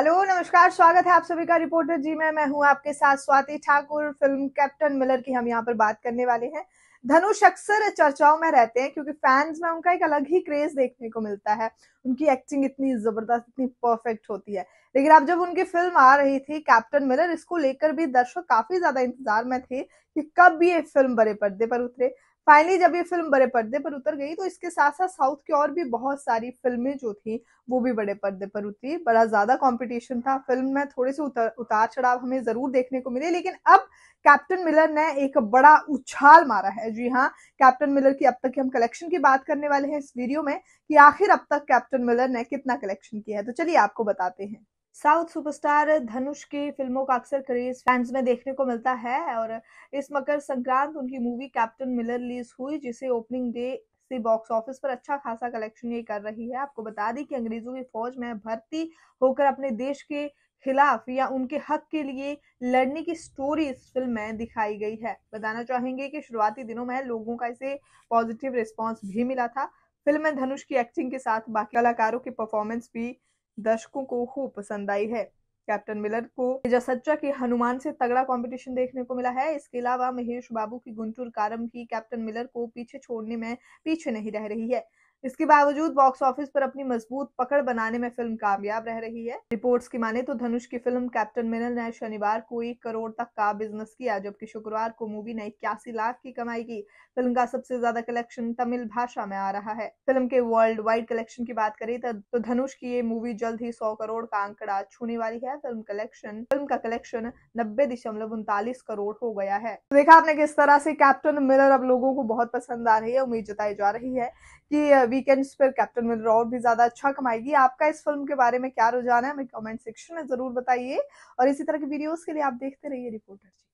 hello नमस्कार स्वागत है आप सभी का रिपोर्टर जी में मैं हूं आपके साथ Swati Thakur film Captain Miller की हम यहां पर बात करने वाले हैं धनुष अक्सर चर्चाओं में रहते हैं क्योंकि फैंस में उनका एक अलग ही क्रेज देखने को मिलता है उनकी एक्टिंग इतनी जबरदस्त इतनी परफेक्ट होती है लेकिन अब जब उनकी फिल्म आ रही थी कैप्टन मिलर इसको लेकर भी दर्शक काफी ज्यादा इंतजार में थे कि कब भी ये फिल्म बड़े पर्दे पर उतरे फाइनली जब ये फिल्म बड़े पर्दे पर उतर गई तो इसके साथ साथ साउथ की और भी बहुत सारी फिल्में जो थी वो भी बड़े पर्दे पर उतरी बड़ा ज्यादा कंपटीशन था फिल्म में थोड़े से उतर उतार चढ़ाव हमें जरूर देखने को मिले लेकिन अब कैप्टन मिलर ने एक बड़ा उछाल मारा है जी हाँ कैप्टन मिलर की अब तक की हम कलेक्शन की बात करने वाले हैं इस वीडियो में कि आखिर अब तक कैप्टन मिलर ने कितना कलेक्शन किया है तो चलिए आपको बताते हैं साउथ सुपरस्टार धनुष की फिल्मों का अक्सर क्रेज फैंस में देखने को मिलता है और इस मकर संक्रांत उनकी मूवी कैप्टन मिलर रिलीज हुई जिसे ओपनिंग डे से बॉक्स ऑफिस पर अच्छा खासा कलेक्शन ये कर रही है आपको बता दें कि अंग्रेजों की फौज में भर्ती होकर अपने देश के खिलाफ या उनके हक के लिए लड़ने की स्टोरी इस फिल्म में दिखाई गई है बताना चाहेंगे कि शुरुआती दिनों में लोगों का इसे पॉजिटिव रिस्पॉन्स भी मिला था फिल्म में धनुष की एक्टिंग के साथ बाकी कलाकारों की परफॉर्मेंस भी दर्शकों को खूब पसंद आई है कैप्टन मिलर को जसज्जा के हनुमान से तगड़ा कंपटीशन देखने को मिला है इसके अलावा महेश बाबू की गुंटूर कारम भी कैप्टन मिलर को पीछे छोड़ने में पीछे नहीं रह रही है इसके बावजूद बॉक्स ऑफिस पर अपनी मजबूत पकड़ बनाने में फिल्म कामयाब रह रही है रिपोर्ट्स की माने तो धनुष की फिल्म कैप्टन मिनल ने शनिवार को एक करोड़ तक का बिजनेस किया जबकि शुक्रवार को मूवी ने इक्यासी लाख की कमाई की फिल्म का सबसे ज्यादा कलेक्शन तमिल भाषा में आ रहा है फिल्म के वर्ल्ड वाइड कलेक्शन की बात करें तो धनुष की ये मूवी जल्द ही सौ करोड़ का आंकड़ा छूने वाली है फिल्म कलेक्शन फिल्म का कलेक्शन नब्बे दशमलव उनतालीस करोड़ हो गया है तो देखा आपने किस तरह से कैप्टन मिलर अब लोगों को बहुत पसंद आ रही है उम्मीद जताई जा रही है की वीकेंड्स पर कैप्टन मिलर और भी ज्यादा अच्छा कमाएगी आपका इस फिल्म के बारे में क्या रुझान है हमें कमेंट सेक्शन में जरूर बताइए और इसी तरह की वीडियोस के लिए आप देखते रहिए रिपोर्टर जी